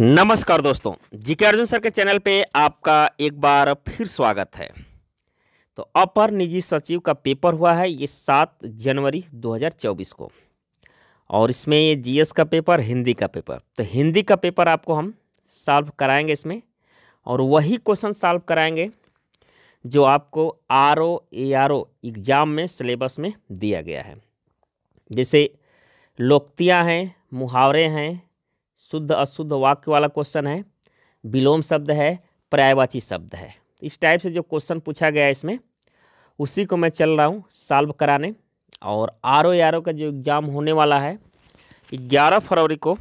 नमस्कार दोस्तों के अर्जुन सर के चैनल पे आपका एक बार फिर स्वागत है तो अपर निजी सचिव का पेपर हुआ है ये सात जनवरी 2024 को और इसमें ये जीएस का पेपर हिंदी का पेपर तो हिंदी का पेपर आपको हम सॉल्व कराएंगे इसमें और वही क्वेश्चन सॉल्व कराएंगे जो आपको R O A R O exam में सिलेबस में दिया गया है जैसे लोकतियाँ हैं मुहावरे हैं शुद्ध अशुद्ध वाक्य वाला क्वेश्चन है विलोम शब्द है पर्यायवाची शब्द है इस टाइप से जो क्वेश्चन पूछा गया है इसमें उसी को मैं चल रहा हूँ सॉल्व कराने और आर ओ आर ओ का जो एग्ज़ाम होने वाला है ग्यारह फरवरी को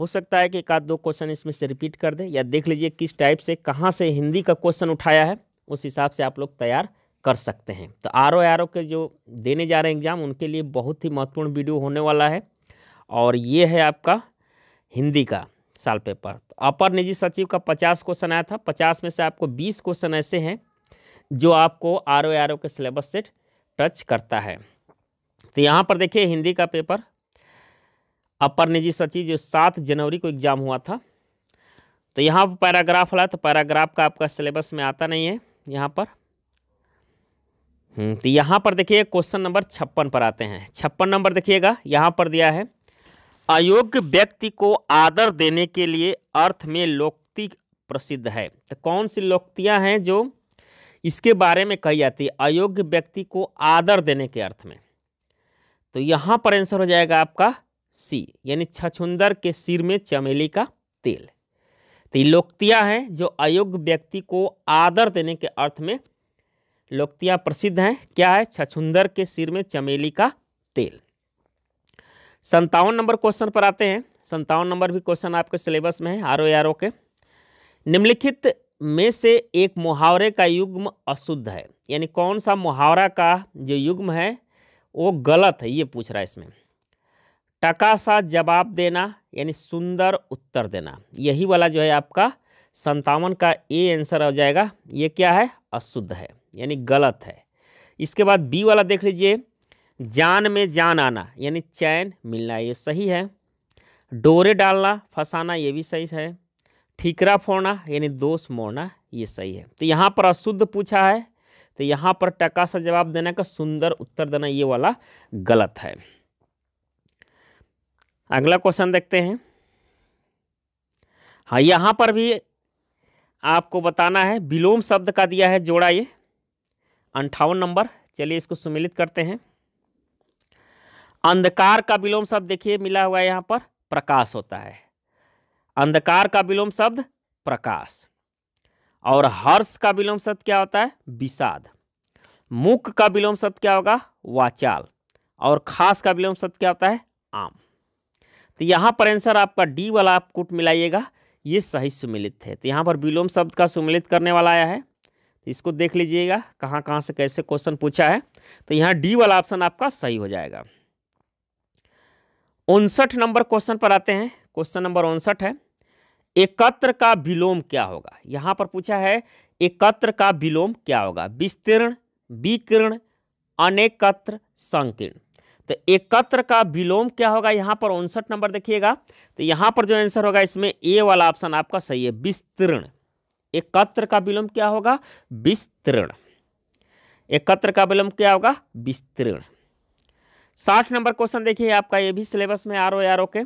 हो सकता है कि एक आध दो क्वेश्चन इसमें से रिपीट कर दें या देख लीजिए किस टाइप से कहाँ से हिंदी का क्वेश्चन उठाया है उस हिसाब से आप लोग तैयार कर सकते हैं तो आर ओ आर ओ के जो देने जा रहे हैं एग्ज़ाम उनके लिए बहुत ही महत्वपूर्ण वीडियो होने वाला है और ये है आपका हिंदी का साल पेपर तो अपर निजी सचिव का पचास क्वेश्चन आया था पचास में से आपको बीस क्वेश्चन ऐसे हैं जो आपको आर ओ आर ओ के सिलेबस से टच करता है तो यहाँ पर देखिए हिंदी का पेपर अपर निजी सचिव जो सात जनवरी को एग्ज़ाम हुआ था तो यहाँ पर पैराग्राफ वाला तो पैराग्राफ का आपका सिलेबस में आता नहीं है यहाँ पर हम्म, तो यहाँ पर देखिए क्वेश्चन नंबर छप्पन पर आते हैं छप्पन नंबर देखिएगा यहाँ पर दिया है अयोग्य व्यक्ति को आदर देने के लिए अर्थ में लोकती प्रसिद्ध है तो कौन सी लोकतियाँ हैं जो इसके बारे में कही जाती है अयोग्य व्यक्ति को आदर देने के अर्थ में तो यहाँ पर आंसर हो जाएगा आपका सी यानी छछुंदर के सिर में चमेली का तेल तो ये लोकतियाँ हैं जो अयोग्य व्यक्ति को आदर देने के अर्थ में लोकतियाँ प्रसिद्ध हैं क्या है छछुंदर के सिर में चमेली का तेल संतावन नंबर क्वेश्चन पर आते हैं संतावन नंबर भी क्वेश्चन आपके सिलेबस में है आर ओ के निम्नलिखित में से एक मुहावरे का युग्म अशुद्ध है यानी कौन सा मुहावरा का जो युग्म है वो गलत है ये पूछ रहा है इसमें टका सा जवाब देना यानी सुंदर उत्तर देना यही वाला जो है आपका संतावन का ए आंसर हो जाएगा ये क्या है अशुद्ध है यानी गलत है इसके बाद बी वाला देख लीजिए जान में जान आना यानी चैन मिलना ये सही है डोरे डालना फंसाना ये भी सही है ठीकरा फोड़ना यानी दोष मोड़ना ये सही है तो यहाँ पर अशुद्ध पूछा है तो यहाँ पर टका सा जवाब देने का सुंदर उत्तर देना ये वाला गलत है अगला क्वेश्चन देखते हैं हाँ यहाँ पर भी आपको बताना है विलोम शब्द का दिया है जोड़ा ये अंठावन नंबर चलिए इसको सुमिलित करते हैं अंधकार का विलोम शब्द देखिए मिला हुआ है यहाँ पर प्रकाश होता है अंधकार का विलोम शब्द प्रकाश और हर्ष का विलोम शब्द क्या होता है विषाद मुख का विलोम शब्द क्या होगा वाचाल और खास का विलोम शब्द क्या होता है आम तो यहाँ पर आंसर आपका डी वाला आप कुट मिलाइएगा ये सही सुमिलित है तो यहाँ पर विलोम शब्द का सुमिलित करने वाला आया है तो इसको देख लीजिएगा कहाँ कहाँ से कैसे क्वेश्चन पूछा है तो यहाँ डी वाला ऑप्शन आपका सही हो जाएगा उनसठ नंबर क्वेश्चन पर आते हैं क्वेश्चन नंबर उनसठ है एकत्र का विलोम क्या होगा यहां पर पूछा है एकत्र का विलोम क्या होगा विस्तीर्ण विकीर्ण अनेकत्र संकीर्ण तो एकत्र का विलोम क्या होगा यहां पर उनसठ नंबर देखिएगा तो यहां पर जो आंसर होगा इसमें ए वाला ऑप्शन आपका सही है विस्तीर्ण एकत्र का विलोम क्या होगा विस्तीर्ण एकत्र का विलोम क्या होगा विस्तीर्ण साठ नंबर क्वेश्चन देखिए आपका ये भी सिलेबस में आर ओ आर ओ के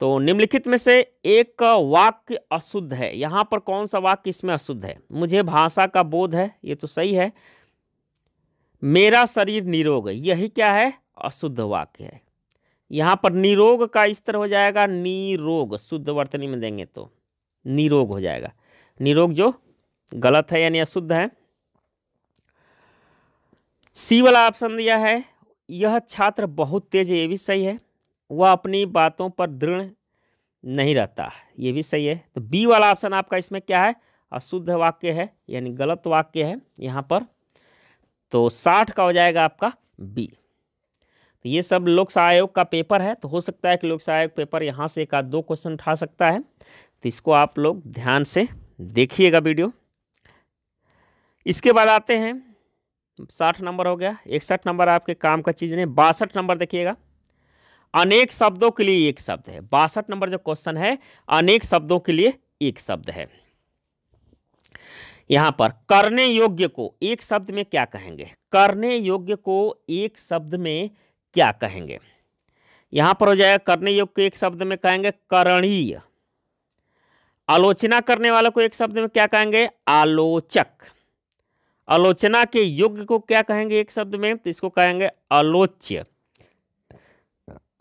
तो निम्नलिखित में से एक वाक्य अशुद्ध है यहाँ पर कौन सा वाक्य इसमें अशुद्ध है मुझे भाषा का बोध है ये तो सही है मेरा शरीर निरोग यही क्या है अशुद्ध वाक्य है यहाँ पर निरोग का इस तरह हो जाएगा निरोग शुद्ध वर्तनी में देंगे तो निरोग हो जाएगा निरोग जो गलत है यानी अशुद्ध है सी वाला ऑप्शन दिया है यह छात्र बहुत तेज है ये भी सही है वह अपनी बातों पर दृढ़ नहीं रहता ये भी सही है तो बी वाला ऑप्शन आपका इसमें क्या है अशुद्ध वाक्य है यानी गलत वाक्य है यहाँ पर तो साठ का हो जाएगा आपका बी तो ये सब लोक आयोग का पेपर है तो हो सकता है कि लोक आयोग पेपर यहाँ से एक आध दो क्वेश्चन उठा सकता है तो इसको आप लोग ध्यान से देखिएगा वीडियो इसके बाद आते हैं साठ नंबर हो गया इकसठ नंबर आपके काम का चीज़ नहीं बासठ नंबर देखिएगा अनेक शब्दों के लिए एक शब्द है बासठ नंबर जो क्वेश्चन है अनेक शब्दों के लिए एक शब्द है यहाँ पर करने योग्य को एक शब्द में क्या कहेंगे करने योग्य को एक शब्द में क्या कहेंगे यहाँ पर हो जाएगा करने योग्य को एक शब्द में कहेंगे करणीय आलोचना करने वालों को एक शब्द में क्या कहेंगे आलोचक आलोचना के योग्य को क्या कहेंगे एक शब्द में तो इसको कहेंगे आलोच्य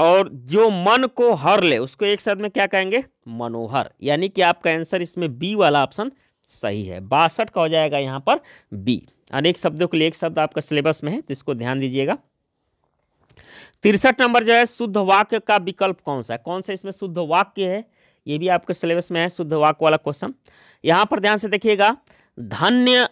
और जो मन को हर ले उसको एक शब्द में क्या कहेंगे मनोहर यानी कि आपका आंसर इसमें बी वाला ऑप्शन सही है बासठ का हो जाएगा यहां पर बी अनेक शब्दों के लिए एक शब्द आपका सिलेबस में है तो इसको ध्यान दीजिएगा तिरसठ नंबर जो है शुद्ध वाक्य का विकल्प कौन सा है कौन सा इसमें शुद्ध वाक्य है ये भी आपके सिलेबस में है शुद्ध वाक्य वाला क्वेश्चन यहां पर ध्यान से देखिएगा धन्य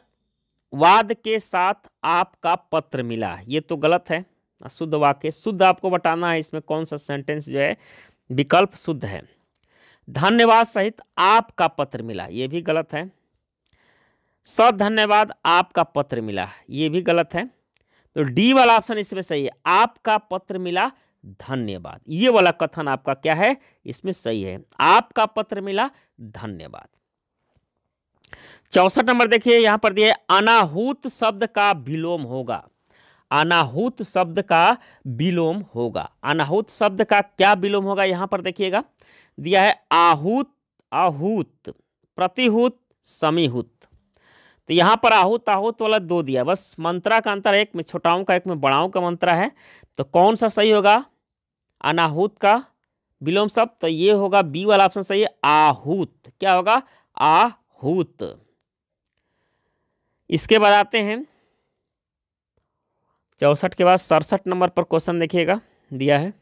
वाद के साथ आपका पत्र मिला ये तो गलत है शुद्ध वाक्य शुद्ध आपको बताना है इसमें कौन सा सेंटेंस जो है विकल्प शुद्ध है धन्यवाद सहित आपका पत्र मिला ये भी गलत है सधन्यवाद आपका पत्र मिला ये भी गलत है तो डी वाला ऑप्शन इसमें सही है आपका पत्र मिला धन्यवाद ये वाला कथन आपका क्या है इसमें सही है आपका पत्र मिला धन्यवाद चौसठ नंबर देखिए यहां पर दिया है अनाहूत शब्द का विलोम होगा अनाहूत शब्द का विलोम होगा अनाहूत शब्द का क्या विलोम होगा यहां पर देखिएगा दिया है आहूत आहूत प्रतिहूत समीहूत तो यहां पर आहूत आहूत वाला दो दिया बस मंत्रा का अंतर एक में छोटाओं का एक में बड़ाओं का मंत्रा है तो कौन सा सही होगा अनाहूत का विलोम शब्द तो ये होगा बी वाला ऑप्शन सही है आहूत क्या होगा आ हूत इसके बाद आते हैं चौसठ के बाद सड़सठ नंबर पर क्वेश्चन देखिएगा दिया है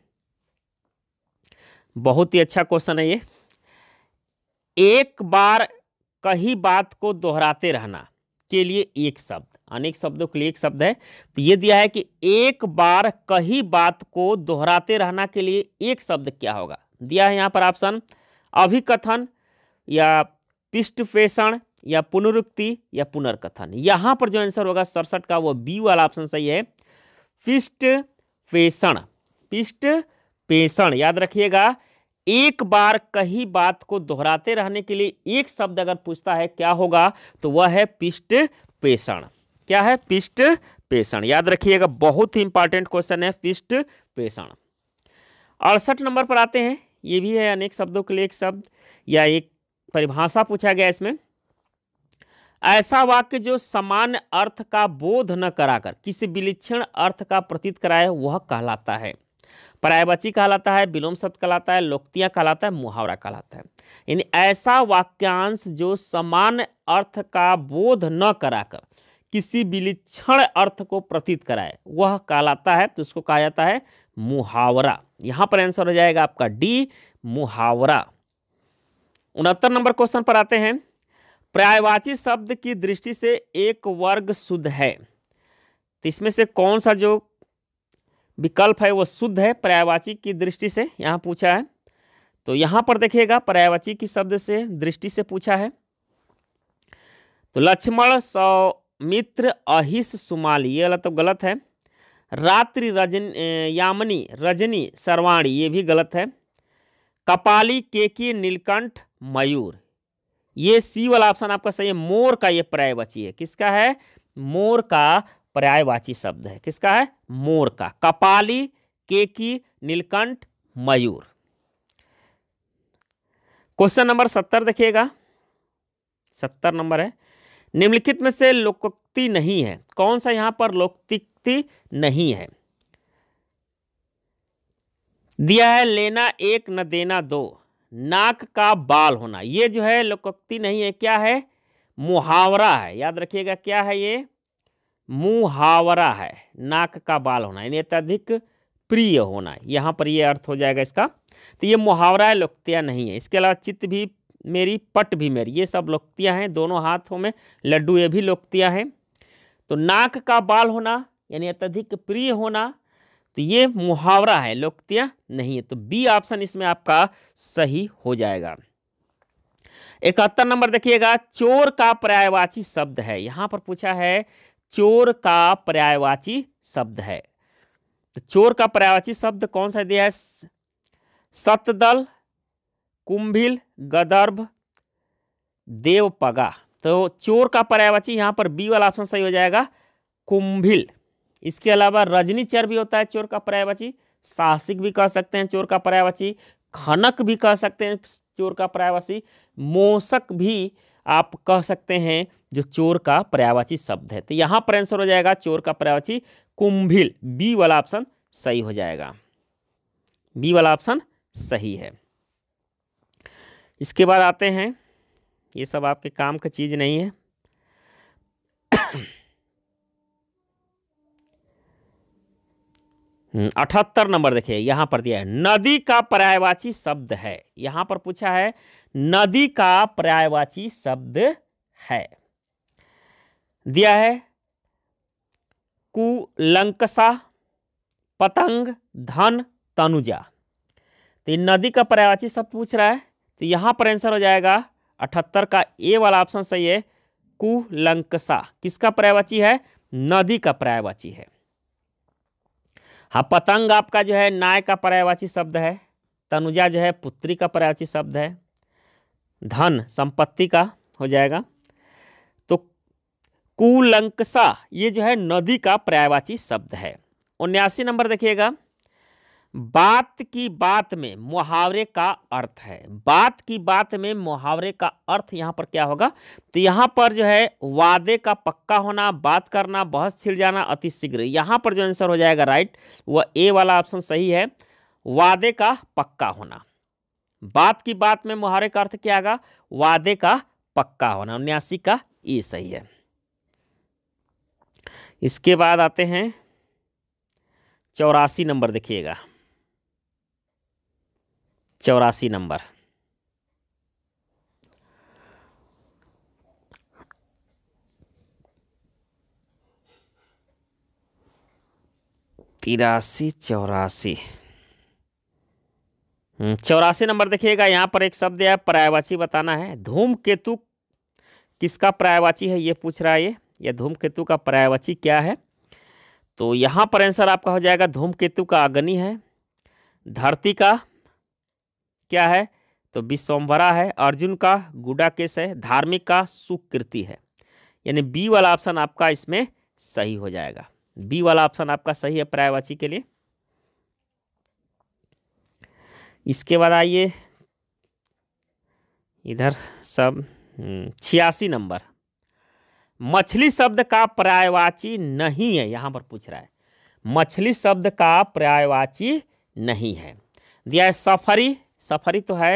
बहुत ही अच्छा क्वेश्चन है ये एक बार कही बात को दोहराते रहना के लिए एक शब्द अनेक शब्दों के लिए एक शब्द है तो ये दिया है कि एक बार कही बात को दोहराते रहना के लिए एक शब्द क्या होगा दिया है यहाँ पर ऑप्शन अभिकथन या पिष्टफेषण या पुनरुक्ति या पुनर्कथन यहां पर जो आंसर होगा सड़सठ का वो बी वाला ऑप्शन सही है पिष्ट पेषण पिष्ट पेषण याद रखिएगा एक बार कही बात को दोहराते रहने के लिए एक शब्द अगर पूछता है क्या होगा तो वह है पिष्ट पेषण क्या है पिष्ट पेषण याद रखिएगा बहुत ही इंपॉर्टेंट क्वेश्चन है पिष्ट पेषण अड़सठ नंबर पर आते हैं ये भी है अनेक शब्दों के लिए एक शब्द या एक परिभाषा पूछा गया इसमें ऐसा वाक्य जो समान अर्थ का बोध न कराकर किसी विलक्षण अर्थ का प्रतीत कराए वह कहलाता है पर्यायवाची कहलाता है विलोम शब्द कहलाता है लोकतिया कहलाता है मुहावरा कहलाता है यानी ऐसा वाक्यांश जो समान अर्थ का बोध न कराकर किसी विलक्षण अर्थ को प्रतीत कराए वह कहलाता है तो उसको कहा जाता है मुहावरा यहाँ पर आंसर हो जाएगा आपका डी मुहावरा उनहत्तर नंबर क्वेश्चन पर आते हैं पर्यायवाची शब्द की दृष्टि से एक वर्ग शुद्ध है तो इसमें से कौन सा जो विकल्प है वो शुद्ध है पर्यायवाची की दृष्टि से यहाँ पूछा है तो यहाँ पर देखिएगा पर्यायवाची की शब्द से दृष्टि से पूछा है तो लक्ष्मण सौमित्र अहिस सुमाली ये वाला तो गलत है रात्रि रजन यामनी रजनी सर्वाणी ये भी गलत है कपाली केकी नीलकंठ मयूर ये सी वाला ऑप्शन आपका सही है मोर का ये पर्यायवाची है किसका है मोर का पर्यायवाची शब्द है किसका है मोर का कपाली केकी नीलकंठ मयूर क्वेश्चन नंबर सत्तर देखिएगा सत्तर नंबर है निम्नलिखित में से लोकोक्ति नहीं है कौन सा यहां पर लोकोक्ति नहीं है दिया है लेना एक न देना दो नाक का बाल होना ये जो है लोकोक्ति नहीं है क्या है मुहावरा है याद रखिएगा क्या है ये मुहावरा है नाक का बाल होना यानी अत्यधिक प्रिय होना यहाँ पर ये अर्थ हो जाएगा इसका तो ये मुहावरा है लोकतिया नहीं है इसके अलावा चित्त भी मेरी पट भी मेरी ये सब लोकतियाँ हैं दोनों हाथों में लड्डू ये भी लोकतियाँ हैं तो नाक का बाल होना यानी अत्यधिक प्रिय होना तो ये मुहावरा है लोकप्रिय नहीं है तो बी ऑप्शन इसमें आपका सही हो जाएगा इकहत्तर नंबर देखिएगा चोर का पर्यायवाची शब्द है यहां पर पूछा है चोर का पर्यायवाची शब्द है तो चोर का पर्यायवाची शब्द कौन सा दिया है सतदल कुंभिल गदर्भ देवपगा तो चोर का पर्यायवाची यहां पर बी वाला ऑप्शन सही हो जाएगा कुंभिल इसके अलावा रजनी चर भी होता है चोर का पर्यायवाची साहसिक भी कह सकते हैं चोर का पर्यायवाची खनक भी कह सकते हैं चोर का पर्यायवाची मोशक भी आप कह सकते हैं जो चोर का पर्यायवाची शब्द है तो यहाँ पर आंसर हो जाएगा चोर का पर्यायवाची कुंभिल बी वाला ऑप्शन सही हो जाएगा बी वाला ऑप्शन सही है इसके बाद आते हैं ये सब आपके काम का चीज़ नहीं है हम्म, अठहत्तर नंबर देखिए यहां पर दिया है नदी का पर्यायवाची शब्द है यहां पर पूछा है नदी का पर्यायवाची शब्द है दिया है कुलंकसा पतंग धन तनुजा तो ये नदी का पर्यायवाची शब्द पूछ रहा है तो यहां पर आंसर हो जाएगा अठहत्तर का ए वाला ऑप्शन सही है कुलंकसा किसका पर्यायवाची है नदी का पर्यायवाची है हाँ पतंग आपका जो है नाय का पर्यायवाची शब्द है तनुजा जो है पुत्री का पर्यायवाची शब्द है धन संपत्ति का हो जाएगा तो कुलंकसा ये जो है नदी का पर्यायवाची शब्द है उन्यासी नंबर देखिएगा बात की बात में मुहावरे का अर्थ है बात की बात में मुहावरे का अर्थ यहाँ पर क्या होगा तो यहाँ पर जो है वादे का पक्का होना बात करना बहुत छिड़ जाना अति शीघ्र यहाँ पर जो आंसर हो जाएगा राइट वह ए वाला ऑप्शन सही है वादे का पक्का होना बात की बात में मुहावरे का अर्थ क्या आएगा वादे का पक्का होना उन्यासी का ये सही है इसके बाद आते हैं चौरासी नंबर देखिएगा चौरासी नंबर तिरासी चौरासी हम्म, चौरासी नंबर देखिएगा यहाँ पर एक शब्द है पर्यायवाची बताना है धूमकेतु किसका पर्यायवाची है ये पूछ रहा है ये या धूम केतु का पर्यायवाची क्या है तो यहाँ पर आंसर आपका हो जाएगा धूमकेतु का अग्नि है धरती का क्या है तो विश्वम्भरा है अर्जुन का गुडा केस है धार्मिक का सुकृति है यानी बी वाला ऑप्शन आपका इसमें सही हो जाएगा बी वाला ऑप्शन आपका सही है प्रायवाची के लिए इसके बाद आइए इधर सब हम्म, छियासी नंबर मछली शब्द का पर्यायवाची नहीं है यहाँ पर पूछ रहा है मछली शब्द का पर्यायवाची नहीं है दिया है सफरी सफरी तो है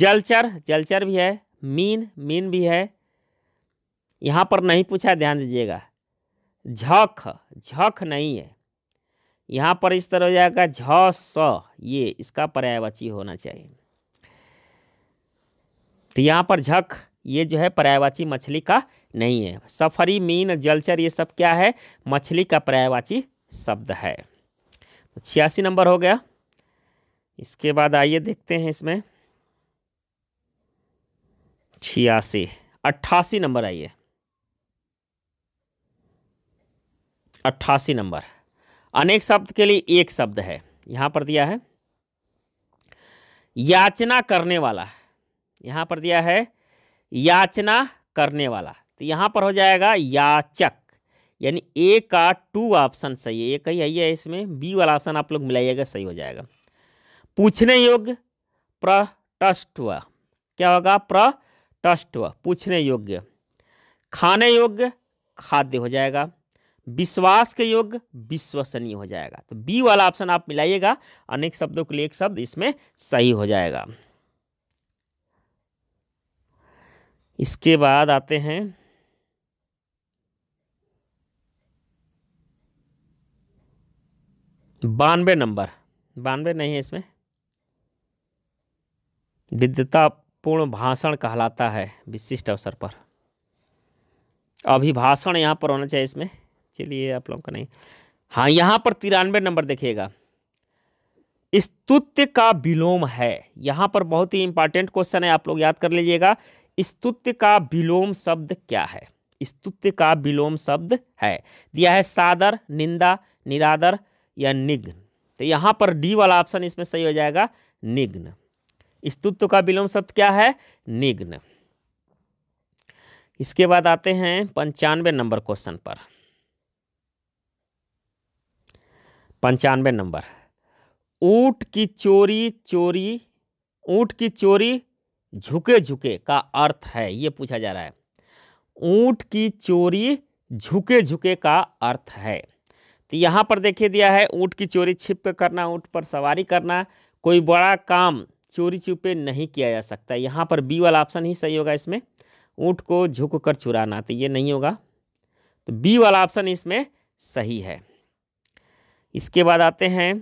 जलचर जलचर भी है मीन मीन भी है यहाँ पर नहीं पूछा ध्यान दीजिएगा झक झक नहीं है यहाँ पर इस तरह हो जाएगा झ स ये इसका पर्यायवाची होना चाहिए तो यहाँ पर झक ये जो है पर्यायवाची मछली का नहीं है सफरी मीन जलचर ये सब क्या है मछली का पर्यायवाची शब्द है तो छियासी नंबर हो गया इसके बाद आइए देखते हैं इसमें छियासी अट्ठासी नंबर आइए अट्ठासी नंबर अनेक शब्द के लिए एक शब्द है यहां पर दिया है याचना करने वाला यहां पर दिया है याचना करने वाला तो यहां पर हो जाएगा याचक यानी ए का टू ऑप्शन सही है ये कही आइए इसमें बी वाला ऑप्शन आप लोग मिलाइएगा सही हो जाएगा पूछने योग्य प्रटस्टव क्या होगा प्रटस्टव पूछने योग्य खाने योग्य खाद्य हो जाएगा विश्वास के योग्य विश्वसनीय हो जाएगा तो बी वाला ऑप्शन आप मिलाइएगा अनेक शब्दों के लिए एक शब्द इसमें सही हो जाएगा इसके बाद आते हैं बानवे नंबर बानवे नहीं है इसमें विद्यतापूर्ण भाषण कहलाता है विशिष्ट अवसर पर अभिभाषण यहाँ पर होना चाहिए इसमें चलिए आप लोगों का नहीं हाँ यहाँ पर तिरानवे नंबर देखिएगा स्तुत्य का विलोम है यहाँ पर बहुत ही इंपॉर्टेंट क्वेश्चन है आप लोग याद कर लीजिएगा स्तुत्य का विलोम शब्द क्या है स्तुत्य का विलोम शब्द है दिया है सादर निंदा निरादर या निग्न तो यहाँ पर डी वाला ऑप्शन इसमें सही हो जाएगा निग्न स्तुत्व का विलोम शब्द क्या है निग्न इसके बाद आते हैं पंचानवे नंबर क्वेश्चन पर पंचानवे नंबर ऊट की चोरी चोरी ऊँट की चोरी झुके झुके का अर्थ है ये पूछा जा रहा है ऊट की चोरी झुके झुके का अर्थ है तो यहाँ पर देखे दिया है ऊंट की चोरी छिप करना ऊट पर सवारी करना कोई बड़ा काम चोरी चुपे नहीं किया जा सकता यहाँ पर बी वाला ऑप्शन ही सही होगा इसमें ऊँट को झुक कर चुराना तो ये नहीं होगा तो बी वाला ऑप्शन इसमें सही है इसके बाद आते हैं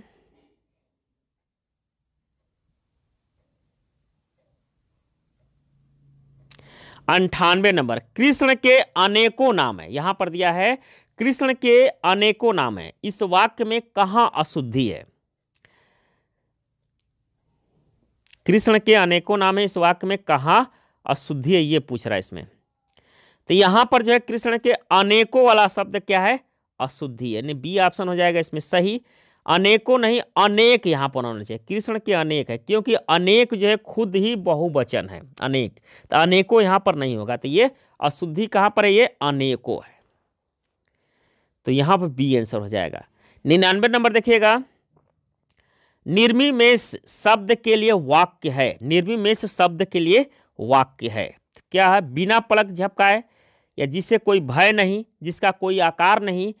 अंठानवे नंबर कृष्ण के अनेकों नाम है यहां पर दिया है कृष्ण के अनेकों नाम है इस वाक्य में कहां अशुद्धि है कृष्ण के अनेकों नाम है इस वाक्य में कहाँ अशुद्धि है ये पूछ रहा है इसमें तो यहाँ पर जो है कृष्ण के अनेकों वाला शब्द क्या है अशुद्धि यानी बी ऑप्शन हो जाएगा इसमें सही अनेकों नहीं अनेक यहाँ पर होना चाहिए कृष्ण के अनेक है क्योंकि अनेक जो है खुद ही बहुवचन है अनेक तो अनेकों यहाँ पर नहीं होगा तो ये अशुद्धि कहाँ पर है ये अनेकों है तो यहाँ पर बी आंसर हो जाएगा निन्यानवे नंबर देखिएगा निर्मिमेष शब्द के लिए वाक्य है निर्मिमेष शब्द के लिए वाक्य है क्या है बिना पलक झपकाए या जिसे कोई भय नहीं जिसका कोई आकार नहीं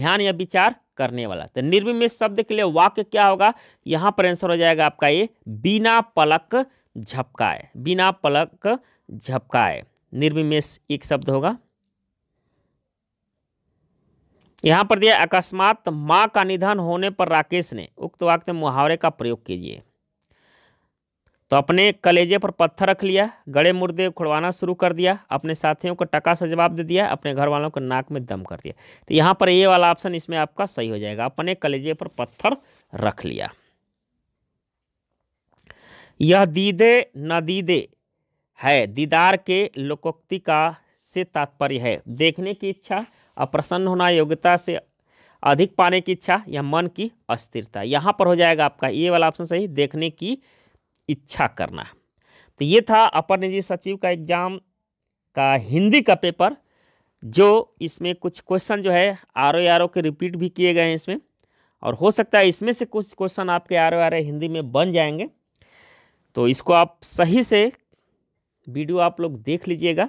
ध्यान या विचार करने वाला तो निर्मिमेष शब्द के लिए वाक्य क्या होगा यहाँ पर आंसर हो जाएगा आपका ये बिना पलक झपकाए बिना पलक झपकाए निर्मिमेष एक शब्द होगा यहाँ पर दिया अकस्मात माँ का निधन होने पर राकेश ने उक्त वाक्य मुहावरे का प्रयोग कीजिए तो अपने कलेजे पर पत्थर रख लिया गड़े मुर्दे खुड़वाना शुरू कर दिया अपने साथियों को टका सा जवाब दे दिया अपने घर वालों को नाक में दम कर दिया तो यहाँ पर ये वाला ऑप्शन इसमें आपका सही हो जाएगा अपने कलेजे पर पत्थर रख लिया यह दीदे न दीदे है दीदार के लोकोक्ति का से तात्पर्य है देखने की इच्छा अप्रसन्न होना योग्यता से अधिक पाने की इच्छा या मन की अस्थिरता यहाँ पर हो जाएगा आपका ये वाला ऑप्शन सही देखने की इच्छा करना तो ये था अपर निजी सचिव का एग्ज़ाम का हिंदी का पेपर जो इसमें कुछ क्वेश्चन जो है आर ओ आर ओ के रिपीट भी किए गए हैं इसमें और हो सकता है इसमें से कुछ क्वेश्चन आपके आर ओ आर हिंदी में बन जाएंगे तो इसको आप सही से वीडियो आप लोग देख लीजिएगा